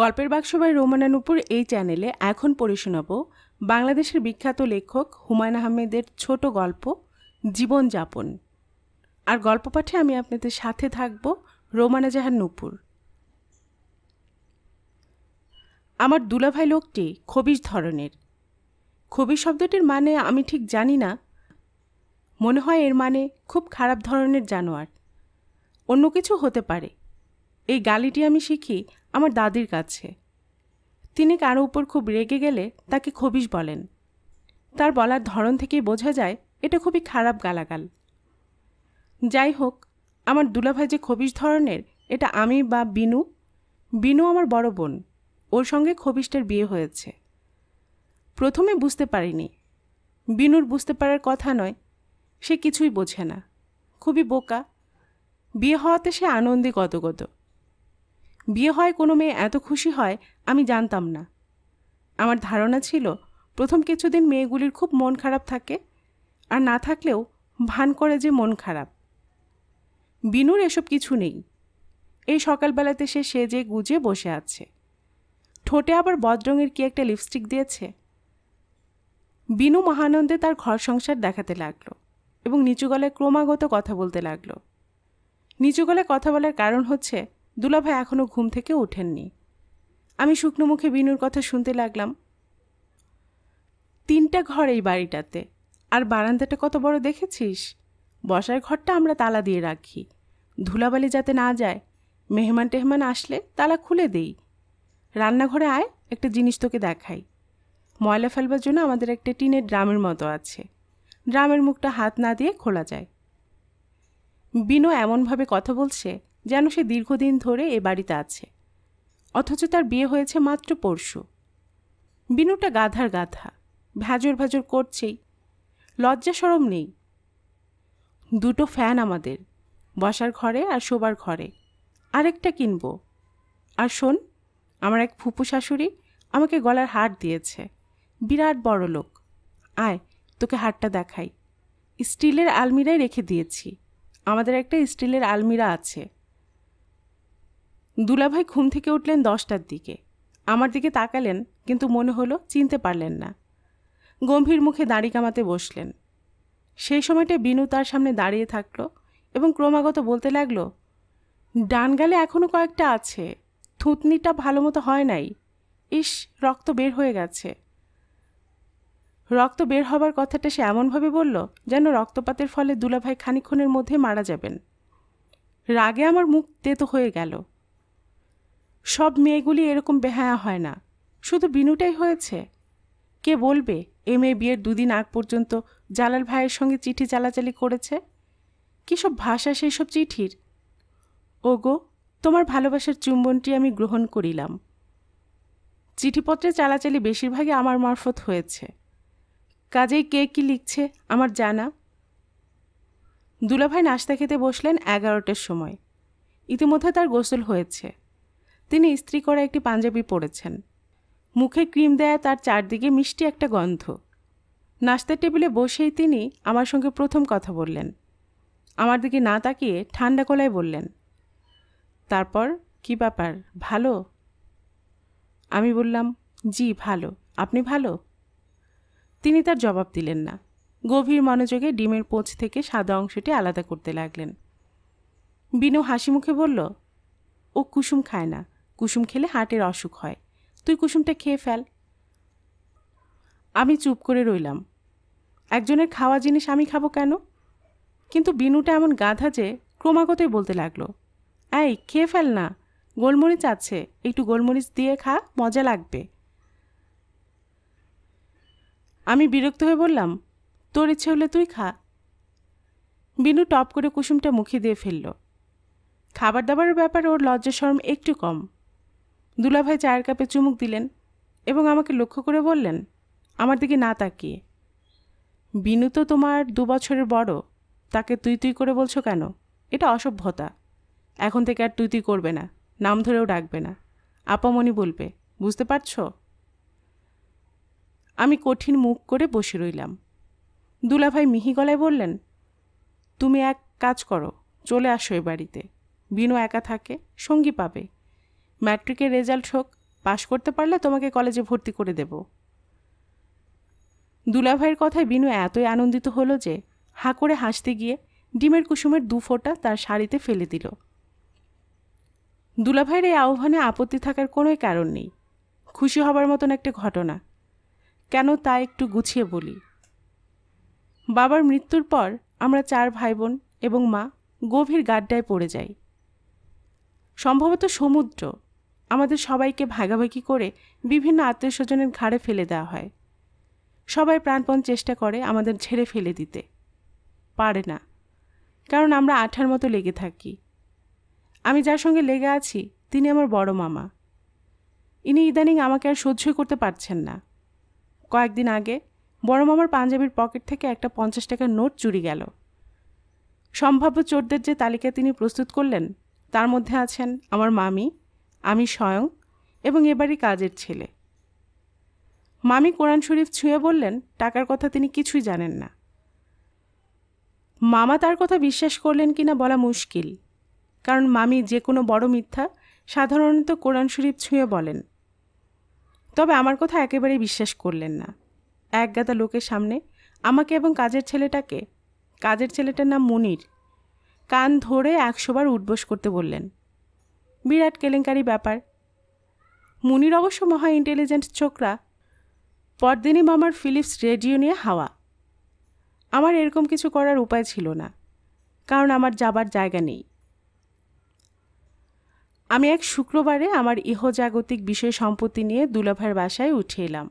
গল্পের বাক্সবাই রোমানা নূপুর এই চ্যানেলে এখন পড়ে শোনাব বাংলাদেশের বিখ্যাত লেখক হুমায়ুন আহমেদের ছোট গল্প জীবনযাপন আর গল্প পাঠে আমি আপনাদের সাথে থাকব রোমানা জাহান নূপুর আমার দুলাভাই লোকটি খবিজ ধরনের খবি শব্দটির মানে আমি ঠিক জানি না মনে হয় এর মানে খুব খারাপ ধরনের জানোয়ার অন্য কিছু হতে পারে এই গালিটি আমি শিখি আমার দাদির কাছে তিনি কারো উপর খুব রেগে গেলে তাকে খবিশ বলেন তার বলার ধরন থেকেই বোঝা যায় এটা খুবই খারাপ গালাগাল যাই হোক আমার দুলাভাই যে খবিশ ধরনের এটা আমি বা বিনু বিনু আমার বড় বোন ওর সঙ্গে খবিশটার বিয়ে হয়েছে প্রথমে বুঝতে পারিনি বিনুর বুঝতে পারার কথা নয় সে কিছুই বোঝে না খুবই বোকা বিয়ে হওয়াতে সে আনন্দে গদগদ বিয়ে হয় কোনো মেয়ে এত খুশি হয় আমি জানতাম না আমার ধারণা ছিল প্রথম কিছুদিন মেয়েগুলির খুব মন খারাপ থাকে আর না থাকলেও ভান করে যে মন খারাপ বিনুর এসব কিছু নেই এই সকালবেলাতে সে সেজে গুজে বসে আছে ঠোঁটে আবার বদরঙের কি একটা লিপস্টিক দিয়েছে বিনু মহানন্দে তার ঘর সংসার দেখাতে লাগলো এবং নিচু গলায় ক্রমাগত কথা বলতে লাগল নিচু গলায় কথা বলার কারণ হচ্ছে দুলাভাই এখনও ঘুম থেকে ওঠেননি আমি শুকনো মুখে বিনুর কথা শুনতে লাগলাম তিনটা ঘর এই বাড়িটাতে আর বারান্দাটা কত বড় দেখেছিস বসার ঘরটা আমরা তালা দিয়ে রাখি ধুলাবালি যাতে না যায় মেহমান টেহমান আসলে তালা খুলে দেই রান্নাঘরে আয় একটা জিনিস তোকে দেখাই ময়লা ফেলবার জন্য আমাদের একটা টিনের ড্রামের মতো আছে ড্রামের মুখটা হাত না দিয়ে খোলা যায় বিনু এমনভাবে কথা বলছে যেন সে দীর্ঘদিন ধরে এ বাড়িতে আছে অথচ তার বিয়ে হয়েছে মাত্র পরশু বিনুটা গাধার গাধা ভাজর ভাজর করছেই লজ্জা সরম নেই দুটো ফ্যান আমাদের বসার ঘরে আর শোবার ঘরে আরেকটা কিনব আর শোন আমার এক ফুপু শাশুড়ি আমাকে গলার হাট দিয়েছে বিরাট বড় লোক আয় তোকে হাটটা দেখাই স্টিলের আলমিরাই রেখে দিয়েছি আমাদের একটা স্টিলের আলমিরা আছে দুলাভাই ঘুম থেকে উঠলেন দশটার দিকে আমার দিকে তাকালেন কিন্তু মনে হলো চিনতে পারলেন না গম্ভীর মুখে দাড়ি কামাতে বসলেন সেই সময়টায় বিনু তার সামনে দাঁড়িয়ে থাকলো এবং ক্রমাগত বলতে লাগল ডান গালে এখনও কয়েকটা আছে থুতনিটা ভালো মতো হয় নাই ইস রক্ত বের হয়ে গেছে রক্ত বের হবার কথাটা সে এমনভাবে বলল যেন রক্তপাতের ফলে দুলাভাই খানিক্ষণের মধ্যে মারা যাবেন রাগে আমার মুখ তেতো হয়ে গেল সব মেয়েগুলি এরকম বেহায়া হয় না শুধু বিনুটাই হয়েছে কে বলবে এম এ বিয়ের দুদিন আগ পর্যন্ত জালাল ভাইয়ের সঙ্গে চিঠি চালাচালি করেছে সব ভাষা সেই সব চিঠির ওগো তোমার ভালোবাসার চুম্বনটি আমি গ্রহণ করিলাম চিঠিপত্রে চালাচালি বেশিরভাগই আমার মারফত হয়েছে কাজেই কে কি লিখছে আমার জানা দুলাভাই নাস্তা খেতে বসলেন এগারোটার সময় ইতিমধ্যে তার গোসল হয়েছে তিনি ইস্ত্রি করা একটি পাঞ্জাবি পরেছেন মুখে ক্রিম দেয়া তার চারদিকে মিষ্টি একটা গন্ধ নাস্তার টেবিলে বসেই তিনি আমার সঙ্গে প্রথম কথা বললেন আমার দিকে না তাকিয়ে ঠান্ডা কলায় বললেন তারপর কি ব্যাপার ভালো আমি বললাম জি ভালো আপনি ভালো তিনি তার জবাব দিলেন না গভীর মনোযোগে ডিমের পোঁচ থেকে সাদা অংশটি আলাদা করতে লাগলেন বিনু হাসি মুখে বলল ও কুসুম খায় না কুসুম খেলে হার্টের অসুখ হয় তুই কুসুমটা খেয়ে ফেল আমি চুপ করে রইলাম একজনের খাওয়া জিনিস আমি খাবো কেন কিন্তু বিনুটা এমন গাধা যে ক্রমাগতই বলতে লাগলো এই খেয়ে ফেল না গোলমরিচ আছে একটু গোলমরিচ দিয়ে খা মজা লাগবে আমি বিরক্ত হয়ে বললাম তোর ইচ্ছে হলে তুই খা বিনু টপ করে কুসুমটা মুখে দিয়ে ফেলল খাবার দাবারের ব্যাপারে ওর লজ্জা শরম একটু কম দুলাভাই চায়ের কাপে চুমুক দিলেন এবং আমাকে লক্ষ্য করে বললেন আমার দিকে না তাকিয়ে বিনু তো তোমার দু বছরের বড় তাকে তুই তুই করে বলছো কেন এটা অসভ্যতা এখন থেকে আর তুই তুই করবে না নাম ধরেও ডাকবে না আপামনি বলবে বুঝতে পারছ আমি কঠিন মুখ করে বসে রইলাম দুলাভাই মিহি গলায় বললেন তুমি এক কাজ করো চলে আসো এ বাড়িতে বিনু একা থাকে সঙ্গী পাবে ম্যাট্রিকের রেজাল্ট হোক পাশ করতে পারলে তোমাকে কলেজে ভর্তি করে দেব দুলাভাইয়ের কথায় বিনু এতই আনন্দিত হলো যে হা করে হাসতে গিয়ে ডিমের কুসুমের দু ফোঁটা তার শাড়িতে ফেলে দিল দুলাভাইয়ের এই আহ্বানে আপত্তি থাকার কোনোই কারণ নেই খুশি হবার মতন একটা ঘটনা কেন তা একটু গুছিয়ে বলি বাবার মৃত্যুর পর আমরা চার ভাই বোন এবং মা গভীর গাড্ডায় পড়ে যাই সম্ভবত সমুদ্র আমাদের সবাইকে ভাগাভাগি করে বিভিন্ন আত্মীয় স্বজনের ঘাড়ে ফেলে দেওয়া হয় সবাই প্রাণপণ চেষ্টা করে আমাদের ছেড়ে ফেলে দিতে পারে না কারণ আমরা আঠার মতো লেগে থাকি আমি যার সঙ্গে লেগে আছি তিনি আমার বড় মামা ইনি ইদানিং আমাকে আর সহ্যই করতে পারছেন না কয়েকদিন আগে বড় মামার পাঞ্জাবির পকেট থেকে একটা পঞ্চাশ টাকার নোট চুরি গেল সম্ভাব্য চোরদের যে তালিকা তিনি প্রস্তুত করলেন তার মধ্যে আছেন আমার মামি আমি স্বয়ং এবং এবারই কাজের ছেলে মামি কোরআন শরীফ ছুঁয়ে বললেন টাকার কথা তিনি কিছুই জানেন না মামা তার কথা বিশ্বাস করলেন কিনা বলা মুশকিল কারণ মামি যে কোনো বড় মিথ্যা সাধারণত কোরআন শরীফ ছুঁয়ে বলেন তবে আমার কথা একেবারেই বিশ্বাস করলেন না একগাদা লোকের সামনে আমাকে এবং কাজের ছেলেটাকে কাজের ছেলেটার নাম মনির কান ধরে একশোবার উঠবোস করতে বললেন বিরাট কেলেঙ্কারি ব্যাপার মুনির অবশ্য মহা ইন্টেলিজেন্ট ছোকরা পরদিনই মামার ফিলিপস রেডিও নিয়ে হাওয়া আমার এরকম কিছু করার উপায় ছিল না কারণ আমার যাবার জায়গা নেই আমি এক শুক্রবারে আমার ইহজাগতিক বিষয় সম্পত্তি নিয়ে দুলাভার বাসায় উঠে এলাম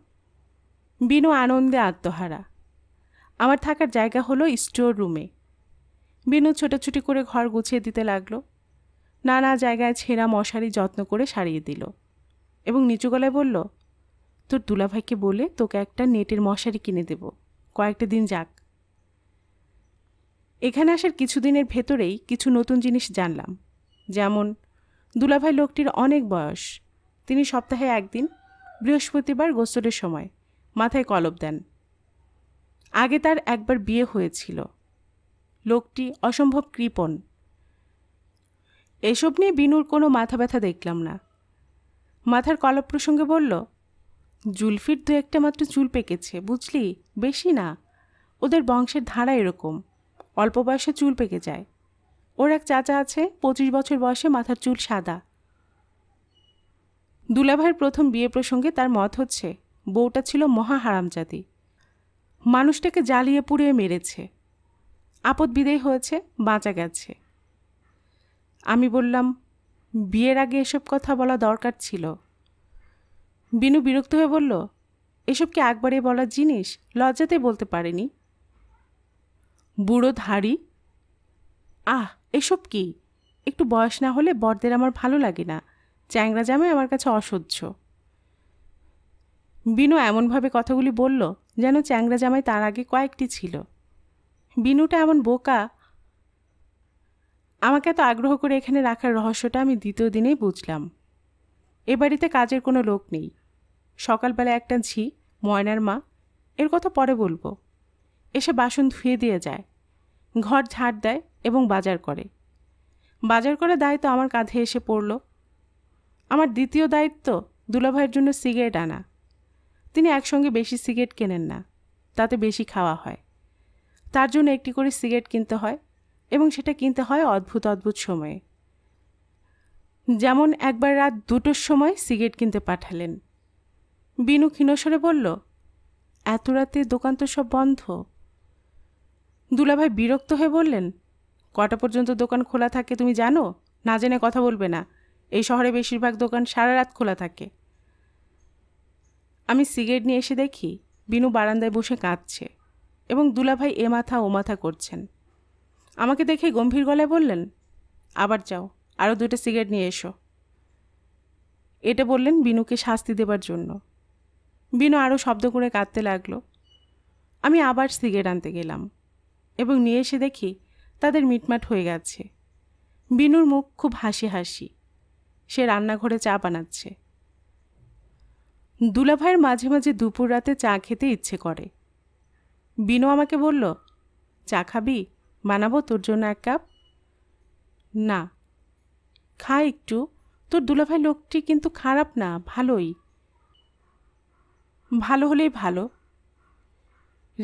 বিনু আনন্দে আত্মহারা আমার থাকার জায়গা হলো স্টোর রুমে বিনু ছোটাছুটি করে ঘর গুছিয়ে দিতে লাগলো নানা জায়গায় ছেঁড়া মশারি যত্ন করে সারিয়ে দিল এবং নিচু গলায় বলল তোর দুলাভাইকে বলে তোকে একটা নেটের মশারি কিনে দেব কয়েকটা দিন যাক এখানে আসার কিছুদিনের ভেতরেই কিছু নতুন জিনিস জানলাম যেমন দুলাভাই লোকটির অনেক বয়স তিনি সপ্তাহে একদিন বৃহস্পতিবার গোসলের সময় মাথায় কলব দেন আগে তার একবার বিয়ে হয়েছিল লোকটি অসম্ভব কৃপণ এসব নিয়ে বিনুর কোনো মাথা ব্যথা দেখলাম না মাথার কলপ প্রসঙ্গে বলল জুলফির দু একটা মাত্র চুল পেকেছে বুঝলি বেশি না ওদের বংশের ধারা এরকম অল্প বয়সে চুল পেকে যায় ওর এক চাচা আছে পঁচিশ বছর বয়সে মাথার চুল সাদা দুলাভাইয়ের প্রথম বিয়ে প্রসঙ্গে তার মত হচ্ছে বউটা ছিল মহা হারামজাতি মানুষটাকে জ্বালিয়ে পুড়িয়ে মেরেছে আপদ বিদেয় হয়েছে বাঁচা গেছে আমি বললাম বিয়ের আগে এসব কথা বলা দরকার ছিল বিনু বিরক্ত হয়ে বলল এসব কি একবারে বলার জিনিস লজ্জাতে বলতে পারেনি বুড়ো ধাড়ি আহ এসব কি একটু বয়স না হলে বরদের আমার ভালো লাগে না চ্যাংরা জামাই আমার কাছে অসহ্য বিনু এমনভাবে কথাগুলি বলল যেন চ্যাংরা জামাই তার আগে কয়েকটি ছিল বিনুটা এমন বোকা আমাকে এত আগ্রহ করে এখানে রাখার রহস্যটা আমি দ্বিতীয় দিনেই বুঝলাম এ বাড়িতে কাজের কোনো লোক নেই সকালবেলা একটা ঝি ময়নার মা এর কথা পরে বলবো এসে বাসন ধুয়ে দিয়ে যায় ঘর ঝাড় দেয় এবং বাজার করে বাজার করে দায়িত্ব আমার কাঁধে এসে পড়ল আমার দ্বিতীয় দায়িত্ব দুলাভাইয়ের জন্য সিগারেট আনা তিনি একসঙ্গে বেশি সিগারেট কেনেন না তাতে বেশি খাওয়া হয় তার জন্য একটি করে সিগারেট কিনতে হয় এবং সেটা কিনতে হয় অদ্ভুত অদ্ভুত সময়ে যেমন একবার রাত দুটোর সময় সিগারেট কিনতে পাঠালেন বিনু ক্ষীণস্বরে বলল এত রাতে দোকান তো সব বন্ধ দুলাভাই বিরক্ত হয়ে বললেন কটা পর্যন্ত দোকান খোলা থাকে তুমি জানো না জেনে কথা বলবে না এই শহরে বেশিরভাগ দোকান সারা রাত খোলা থাকে আমি সিগারেট নিয়ে এসে দেখি বিনু বারান্দায় বসে কাঁদছে এবং দুলাভাই এ মাথা ও মাথা করছেন আমাকে দেখে গম্ভীর গলায় বললেন আবার যাও আরও দুইটা সিগারেট নিয়ে এসো এটা বললেন বিনুকে শাস্তি দেবার জন্য বিনু আরও শব্দ করে কাঁদতে লাগলো আমি আবার সিগারেট আনতে গেলাম এবং নিয়ে এসে দেখি তাদের মিটমাট হয়ে গেছে বিনুর মুখ খুব হাসি হাসি সে রান্নাঘরে চা বানাচ্ছে দুলাভাইয়ের মাঝে মাঝে দুপুর রাতে চা খেতে ইচ্ছে করে বিনু আমাকে বলল চা খাবি বানাবো তোর জন্য এক কাপ না খা একটু তোর দুলাভাই লোকটি কিন্তু খারাপ না ভালোই ভালো হলেই ভালো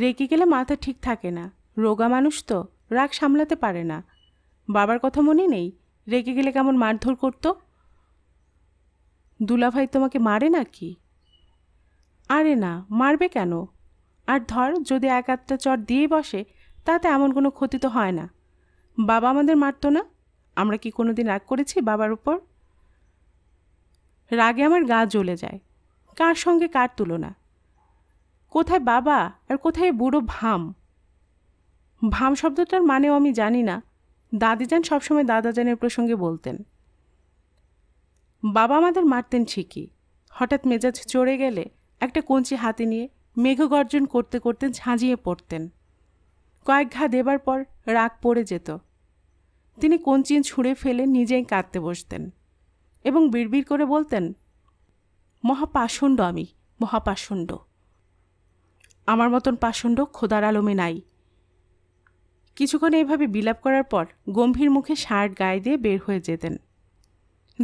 রেগে গেলে মাথা ঠিক থাকে না রোগা মানুষ তো রাগ সামলাতে পারে না বাবার কথা মনে নেই রেগে গেলে কেমন মারধর করতো দুলাভাই তোমাকে মারে নাকি আরে না মারবে কেন আর ধর যদি এক আধটা চট দিয়ে বসে তাতে এমন কোনো ক্ষতি তো হয় না বাবা আমাদের মারতো না আমরা কি কোনো দিন রাগ করেছি বাবার উপর রাগে আমার গা জ্বলে যায় কার সঙ্গে কার তুলনা কোথায় বাবা আর কোথায় বুড়ো ভাম ভাম শব্দটার মানেও আমি জানি না দাদিজান সবসময় দাদাজানের প্রসঙ্গে বলতেন বাবা আমাদের মারতেন ঠিকই হঠাৎ মেজাজ চড়ে গেলে একটা কঞ্চি হাতে নিয়ে মেঘগর্জন করতে করতে ঝাঁঝিয়ে পড়তেন কয়েক ঘা দেবার পর রাগ পড়ে যেত তিনি কঞ্চিন ছুঁড়ে ফেলে নিজেই কাঁদতে বসতেন এবং বিড়বিড় করে বলতেন মহাপাষণ্ড আমি মহাপাষণ্ড আমার মতন পাষণ্ড খোদার আলমে নাই কিছুক্ষণ এইভাবে বিলাপ করার পর গম্ভীর মুখে শার্ট গায়ে দিয়ে বের হয়ে যেতেন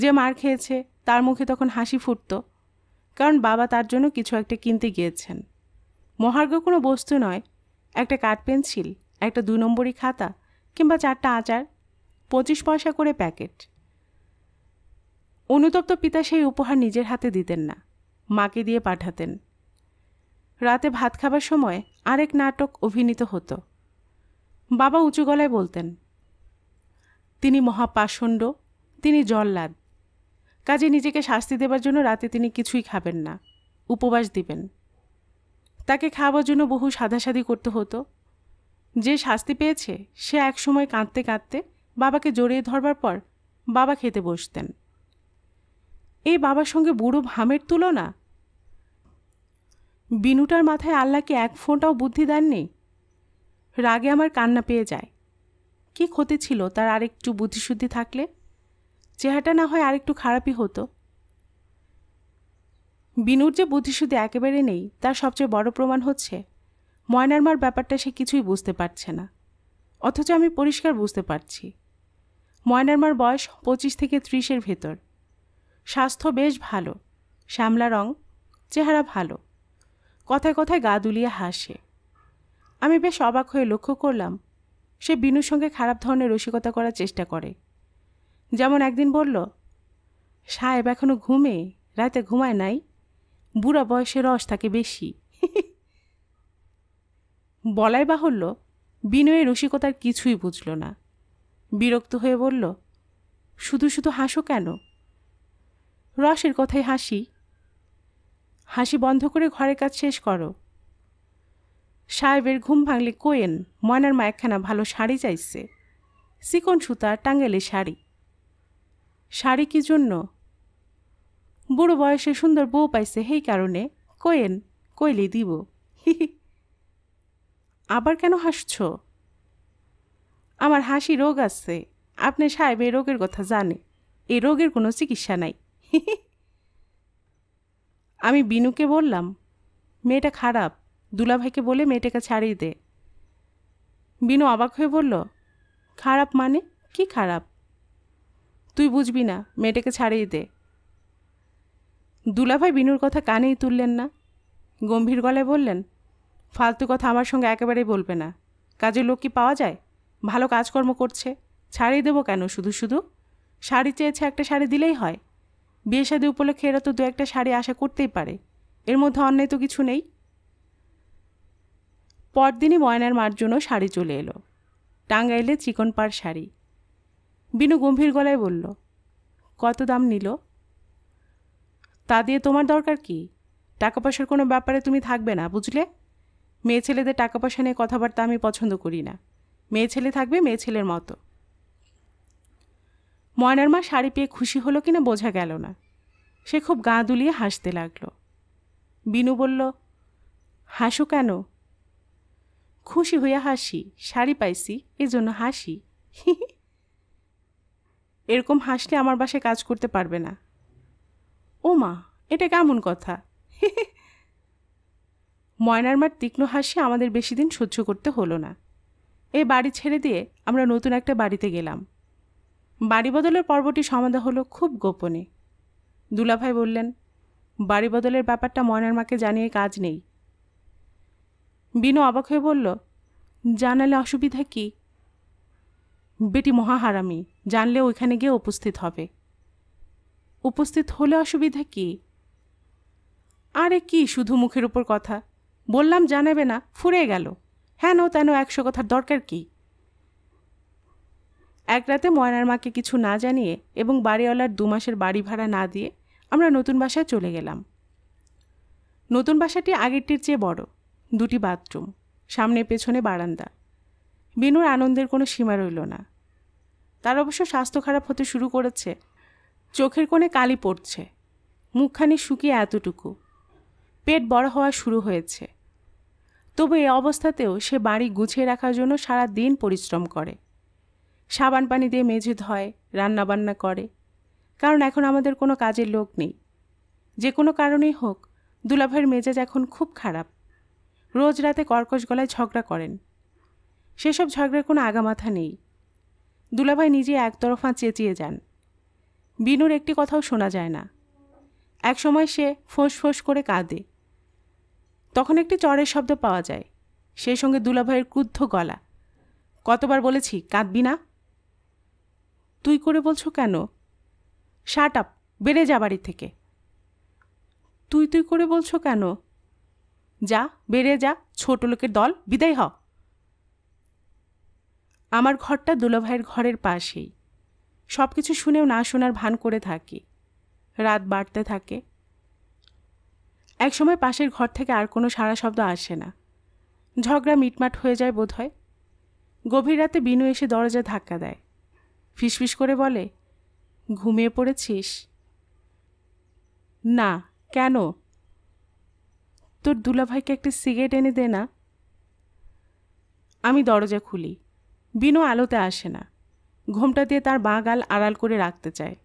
যে মার খেয়েছে তার মুখে তখন হাসি ফুটত কারণ বাবা তার জন্য কিছু একটা কিনতে গিয়েছেন মহার্ঘ কোনো বস্তু নয় একটা কাঠ পেন্সিল একটা দু নম্বরই খাতা কিংবা চারটা আচার পঁচিশ পয়সা করে প্যাকেট অনুতপ্ত পিতা সেই উপহার নিজের হাতে দিতেন না মাকে দিয়ে পাঠাতেন রাতে ভাত খাবার সময় আরেক নাটক অভিনীত হতো বাবা উঁচু গলায় বলতেন তিনি মহাপাষণ্ড তিনি জল্লাদ কাজে নিজেকে শাস্তি দেবার জন্য রাতে তিনি কিছুই খাবেন না উপবাস দিবেন তাকে খাওয়ার জন্য বহু সাধাসাধি করতে হতো যে শাস্তি পেয়েছে সে একসময় কাঁদতে কাঁদতে বাবাকে জড়িয়ে ধরবার পর বাবা খেতে বসতেন এই বাবার সঙ্গে বুড়ো ভামের তুলনা বিনুটার মাথায় আল্লাহকে এক ফোঁটাও বুদ্ধি দেননি রাগে আমার কান্না পেয়ে যায় কি ক্ষতি ছিল তার আরেকটু বুদ্ধিশুদ্ধি থাকলে চেহারাটা না হয় আরেকটু খারাপই হতো বিনুর যে বুদ্ধিশুদ্ধি একেবারে নেই তার সবচেয়ে বড় প্রমাণ হচ্ছে ময়নারমার ব্যাপারটা সে কিছুই বুঝতে পারছে না অথচ আমি পরিষ্কার বুঝতে পারছি ময়নারমার বয়স পঁচিশ থেকে ত্রিশের ভেতর স্বাস্থ্য বেশ ভালো শ্যামলা রং চেহারা ভালো কথায় কথায় গা দুলিয়ে হাসে আমি বেশ অবাক হয়ে লক্ষ্য করলাম সে বিনুর সঙ্গে খারাপ ধরনের রসিকতা করার চেষ্টা করে যেমন একদিন বলল সাহেব এখনও ঘুমে রাতে ঘুমায় নাই বুড়া বয়সে রস থাকে বেশি বলাই বাহুল্য বিনয়ের রসিকতার কিছুই বুঝল না বিরক্ত হয়ে বলল শুধু শুধু হাসো কেন রসের কথায় হাসি হাসি বন্ধ করে ঘরের কাজ শেষ করো সাহেবের ঘুম ভাঙলে কোয়েন ময়নার মা একখানা ভালো শাড়ি চাইছে সিকন সুতা টাঙ্গেলে শাড়ি শাড়ি কি জন্য বুড়ো বয়সে সুন্দর বউ পাইছে সেই কারণে কোয়েন কইলে দিব আবার কেন হাসছ আমার হাসি রোগ আছে আপনি সাহেব এই রোগের কথা জানে এই রোগের কোনো চিকিৎসা নাই আমি বিনুকে বললাম মেয়েটা খারাপ দুলাভাইকে বলে মেয়েটাকে ছাড়িয়ে দে বিনু অবাক হয়ে বলল খারাপ মানে কি খারাপ তুই বুঝবি না মেয়েটাকে ছাড়িয়ে দে দুলাভাই বিনুর কথা কানেই তুললেন না গম্ভীর গলায় বললেন ফালতু কথা আমার সঙ্গে একেবারেই বলবে না কাজের লোক কি পাওয়া যায় ভালো কাজকর্ম করছে ছাড়িয়ে দেবো কেন শুধু শুধু শাড়ি চেয়েছে একটা শাড়ি দিলেই হয় বিয়ে শাদি উপলক্ষে এরা তো দু একটা শাড়ি আশা করতেই পারে এর মধ্যে অন্যায় তো কিছু নেই পরদিনই ময়নার মার জন্য শাড়ি চলে এলো টাঙ্গাইলে চিকন পাড় শাড়ি বিনু গম্ভীর গলায় বলল কত দাম নিল তা দিয়ে তোমার দরকার কি টাকা পয়সার কোনো ব্যাপারে তুমি থাকবে না বুঝলে মেয়ে ছেলেদের টাকা পয়সা নিয়ে কথাবার্তা আমি পছন্দ করি না মেয়ে ছেলে থাকবে মেয়ে ছেলের মতো ময়নার মা শাড়ি পেয়ে খুশি হলো কিনা বোঝা গেল না সে খুব গা দুলিয়ে হাসতে লাগলো বিনু বলল হাসো কেন খুশি হইয়া হাসি শাড়ি পাইছি এই জন্য হাসি এরকম হাসলে আমার বাসায় কাজ করতে পারবে না ও মা এটা কেমন কথা ময়নার মার তীক্ষ্ণ হাসি আমাদের বেশি দিন সহ্য করতে হলো না এ বাড়ি ছেড়ে দিয়ে আমরা নতুন একটা বাড়িতে গেলাম বাড়ি বদলের পর্বটি সমাধা হলো খুব গোপনে দুলাভাই বললেন বাড়ি বদলের ব্যাপারটা ময়নার মাকে জানিয়ে কাজ নেই বিনু অবাক হয়ে বলল জানালে অসুবিধা কি বেটি মহাহারামি জানলে ওইখানে গিয়ে উপস্থিত হবে উপস্থিত হলে অসুবিধা কি আরে কি শুধু মুখের উপর কথা বললাম জানাবে না ফুরে গেল হেন হ্যাঁ, তেন একশো কথার দরকার কি এক রাতে ময়নার মাকে কিছু না জানিয়ে এবং বাড়িওয়ালার দু মাসের বাড়ি ভাড়া না দিয়ে আমরা নতুন বাসায় চলে গেলাম নতুন বাসাটি আগেরটির চেয়ে বড় দুটি বাথরুম সামনে পেছনে বারান্দা বিনুর আনন্দের কোনো সীমা রইল না তার অবশ্য স্বাস্থ্য খারাপ হতে শুরু করেছে চোখের কোণে কালি পড়ছে মুখখানি শুকিয়ে এতটুকু পেট বড় হওয়া শুরু হয়েছে তবু এ অবস্থাতেও সে বাড়ি গুছিয়ে রাখার জন্য সারা দিন পরিশ্রম করে সাবান পানি দিয়ে মেঝে ধয় রান্নাবান্না করে কারণ এখন আমাদের কোনো কাজের লোক নেই যে কোনো কারণেই হোক দুলাভাইয়ের মেজাজ এখন খুব খারাপ রোজ রাতে কর্কশ গলায় ঝগড়া করেন সেসব ঝগড়ার কোনো আগামাথা নেই দুলাভাই নিজে একতরফা চেঁচিয়ে যান বিনুর একটি কথাও শোনা যায় না একসময় সে ফোঁস ফোঁস করে কাঁদে তখন একটি চরের শব্দ পাওয়া যায় সেই সঙ্গে দুলাভাইয়ের ক্রুদ্ধ গলা কতবার বলেছি কাঁদবি না তুই করে বলছো কেন শার্ট আপ বেড়ে যা বাড়ি থেকে তুই তুই করে বলছো কেন যা বেড়ে যা ছোট লোকের দল বিদায় হ আমার ঘরটা দুলাভাইয়ের ঘরের পাশেই সব কিছু শুনেও না শোনার ভান করে থাকি রাত বাড়তে থাকে একসময় পাশের ঘর থেকে আর কোনো সারা শব্দ আসে না ঝগড়া মিটমাট হয়ে যায় বোধ হয় গভীর রাতে বিনু এসে দরজা ধাক্কা দেয় ফিসফিস করে বলে ঘুমিয়ে পড়েছিস না কেন তোর দুলাভাইকে একটি সিগারেট এনে দে না আমি দরজা খুলি বিনু আলোতে আসে না ঘোমটা দিয়ে তার বাঁ গাল আড়াল করে রাখতে চায়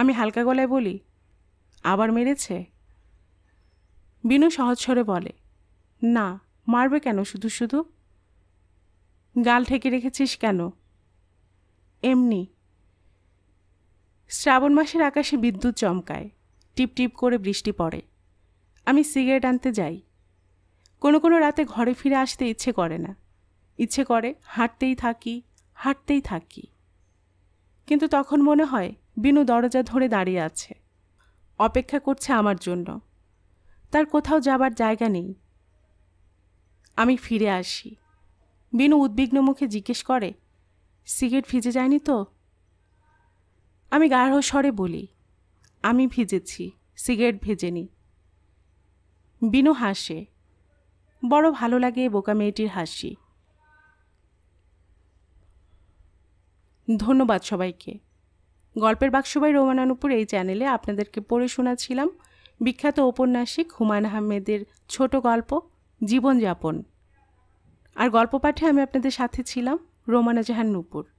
আমি হালকা গলায় বলি আবার মেরেছে বিনু সহজস্বরে বলে না মারবে কেন শুধু শুধু গাল ঠেকে রেখেছিস কেন এমনি শ্রাবণ মাসের আকাশে বিদ্যুৎ চমকায় টিপটিপ করে বৃষ্টি পড়ে আমি সিগারেট আনতে যাই কোনো কোনো রাতে ঘরে ফিরে আসতে ইচ্ছে করে না ইচ্ছে করে হাঁটতেই থাকি হাঁটতেই থাকি কিন্তু তখন মনে হয় বিনু দরজা ধরে দাঁড়িয়ে আছে অপেক্ষা করছে আমার জন্য তার কোথাও যাবার জায়গা নেই আমি ফিরে আসি বিনু উদ্বিগ্ন মুখে জিজ্ঞেস করে সিগারেট ভিজে যায়নি তো আমি গাঢ় স্বরে বলি আমি ভিজেছি সিগারেট ভেজেনি বিনু হাসে বড় ভালো লাগে বোকা মেয়েটির হাসি ধন্যবাদ সবাইকে গল্পের বাক্সবাই রোমানানুপুর এই চ্যানেলে আপনাদেরকে পড়ে শোনাচ্ছিলাম বিখ্যাত ঔপন্যাসিক হুমায়ুন আহমেদের ছোট গল্প জীবনযাপন আর গল্প পাঠে আমি আপনাদের সাথে ছিলাম রোমানা জাহান নুপুর